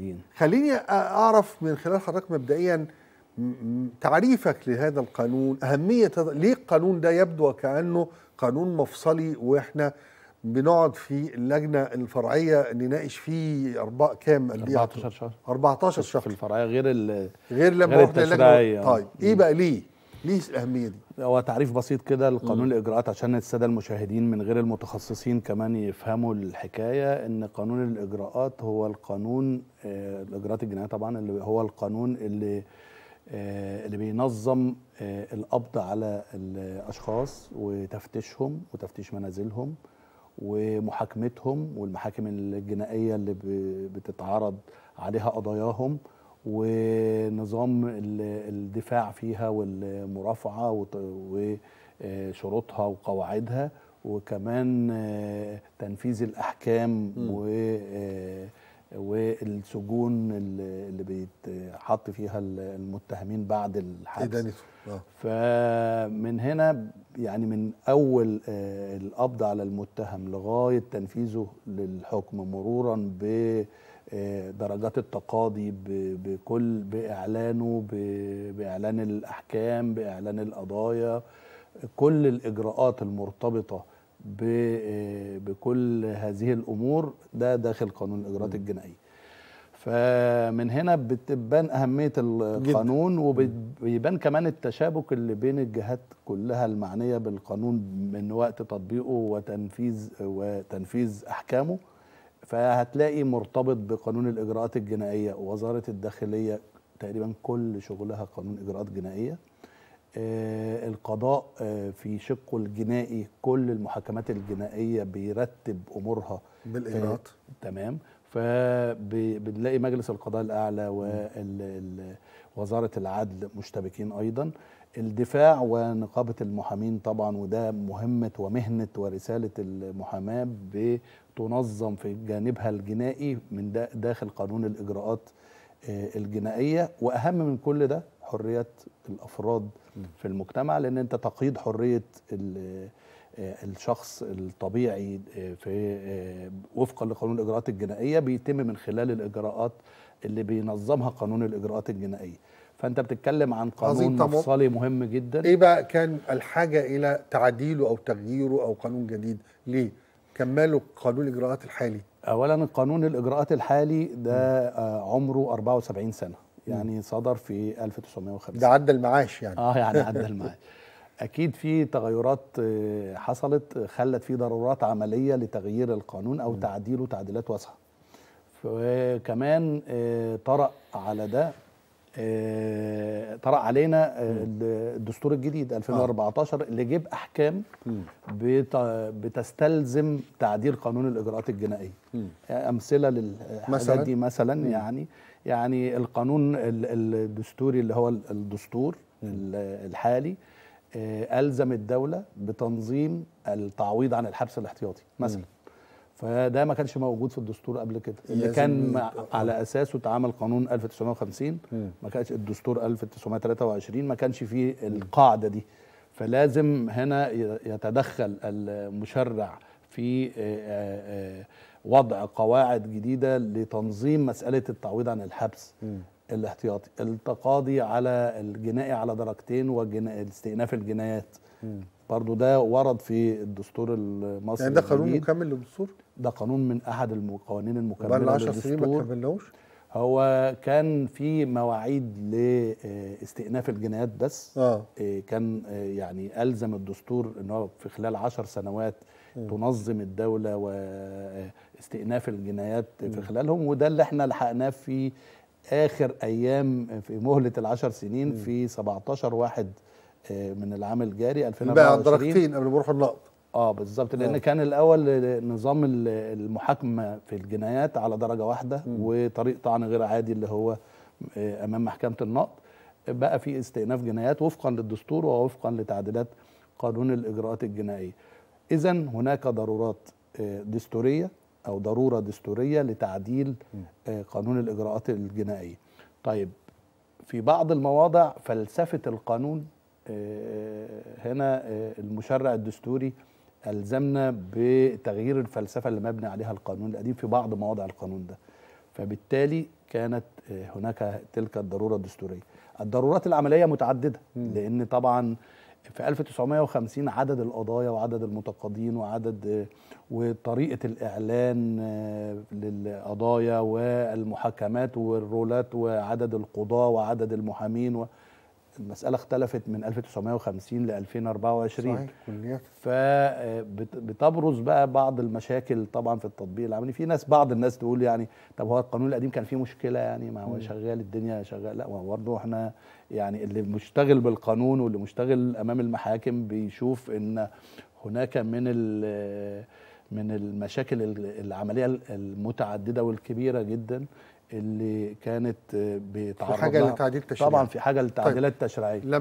دين. خليني اعرف من خلال حضرتك مبدئيا تعريفك لهذا القانون اهميه ليه القانون ده يبدو وكانه قانون مفصلي واحنا بنقعد في اللجنه الفرعيه نناقش فيه اربع كام 14 إيه؟ شهر 14 شهر في الفرعيه غير غير لما رحنا اللجنه طيب ايه بقى ليه؟ ليش الاهميه دي هو تعريف بسيط كده لقانون الاجراءات عشان الساده المشاهدين من غير المتخصصين كمان يفهموا الحكايه ان قانون الاجراءات هو القانون آه، الاجراءات الجنائيه طبعا اللي هو القانون اللي آه، اللي بينظم آه، القبض على الاشخاص وتفتيشهم وتفتيش منازلهم ومحاكمتهم والمحاكم الجنائيه اللي بتتعرض عليها قضاياهم ونظام الدفاع فيها والمرافعه وشروطها وقواعدها وكمان تنفيذ الاحكام و والسجون اللي بيتحط فيها المتهمين بعد الحبس إدانته. آه. فمن هنا يعني من اول آه، القبض على المتهم لغايه تنفيذه للحكم مرورا ب درجات التقاضي بكل باعلانه باعلان الاحكام باعلان القضايا كل الاجراءات المرتبطه بكل هذه الامور ده داخل قانون الاجراءات الجنائيه فمن هنا بتبان اهميه القانون وبيبان كمان التشابك اللي بين الجهات كلها المعنيه بالقانون من وقت تطبيقه وتنفيذ وتنفيذ احكامه فهتلاقي مرتبط بقانون الاجراءات الجنائيه وزاره الداخليه تقريبا كل شغلها قانون اجراءات جنائيه آه، القضاء آه، في شقه الجنائي كل المحاكمات الجنائيه بيرتب امورها بالاجراءات آه، تمام فبنلاقي مجلس القضاء الاعلى ووزاره العدل مشتبكين ايضا الدفاع ونقابه المحامين طبعا وده مهمه ومهنه ورساله المحاماه تنظم في جانبها الجنائي من داخل قانون الإجراءات آه، الجنائية وأهم من كل ده حرية الأفراد في المجتمع لأن أنت تقييد حرية آه، الشخص الطبيعي آه، في وفقا لقانون الإجراءات الجنائية بيتم من خلال الإجراءات اللي بينظمها قانون الإجراءات الجنائية فانت بتتكلم عن قانون مفصلي مهم جدا ايه بقى كان الحاجه الى تعديله او تغييره او قانون جديد ليه كملوا قانون الاجراءات الحالي اولا القانون الاجراءات الحالي ده آه، عمره 74 سنه يعني صدر في 1950 ده عدى المعاش يعني اه يعني عدى المعاش اكيد في تغيرات آه، حصلت خلت في ضرورات عمليه لتغيير القانون او تعديله تعديلات واسعه وكمان آه، طرأ على ده آه، طرأ علينا آه، الدستور الجديد 2014 آه. اللي جيب احكام بتستلزم تعديل قانون الاجراءات الجنائيه امثله للحاجات دي مثلا يعني يعني القانون الدستوري اللي هو الدستور الحالي الزم الدوله بتنظيم التعويض عن الحبس الاحتياطي مثلا فده ما كانش موجود في الدستور قبل كده اللي كان آه. على اساسه اتعمل قانون 1950 ما كانش الدستور 1923 ما كانش فيه القاعده دي فلازم هنا يتدخل المشرع في آه، آه، وضع قواعد جديده لتنظيم مساله التعويض عن الحبس الاحتياطي التقاضي على الجنائي على درجتين واستئناف الجنايات برضو ده ورد في الدستور المصري يعني ده قانون مكمل للدستور ده قانون من احد القوانين المكمله بقى 10 سنين ما كملوش هو كان في مواعيد لاستئناف الجنايات بس آه. آه، كان آه، يعني الزم الدستور ان هو في خلال عشر سنوات م. آه. تنظم الدوله واستئناف الجنايات م. في خلالهم وده اللي احنا لحقناه في اخر ايام في مهله العشر سنين م. في 17 واحد من العام الجاري 2024 بقى درجتين قبل ما يروحوا النقط اه بالظبط لان اه. كان الاول نظام المحاكمه في الجنايات على درجه واحده م. وطريق طعن غير عادي اللي هو آه، امام محكمه النقض بقى في استئناف جنايات وفقا للدستور ووفقا لتعديلات قانون الاجراءات الجنائيه اذا هناك ضرورات آه، دستوريه او ضروره دستوريه لتعديل قانون الاجراءات الجنائيه طيب في بعض المواضع فلسفه القانون هنا المشرع الدستوري ألزمنا بتغيير الفلسفة اللي مبني عليها القانون القديم في بعض مواضع القانون ده فبالتالي كانت آه، هناك تلك الضرورة الدستورية الضرورات العملية متعددة لأن طبعا في 1950 عدد القضايا وعدد المتقاضين وعدد آه، وطريقة الإعلان آه، للقضايا والمحاكمات والرولات وعدد القضاة وعدد المحامين و... المسألة اختلفت من 1950 ل 2024 صحيح كليات آه، فبتبرز بقى بعض المشاكل طبعا في التطبيق العملي في ناس بعض الناس تقول يعني طب هو القانون القديم كان فيه مشكلة يعني ما هو شغال الدنيا شغال لا برضه احنا يعني اللي مشتغل بالقانون واللي مشتغل أمام المحاكم بيشوف إن هناك من من المشاكل العملية المتعددة والكبيرة جدا اللي كانت بتعرضها في حاجه لتعديل تشريعي طبعا في حاجه للتعديلات التشريعيه طيب.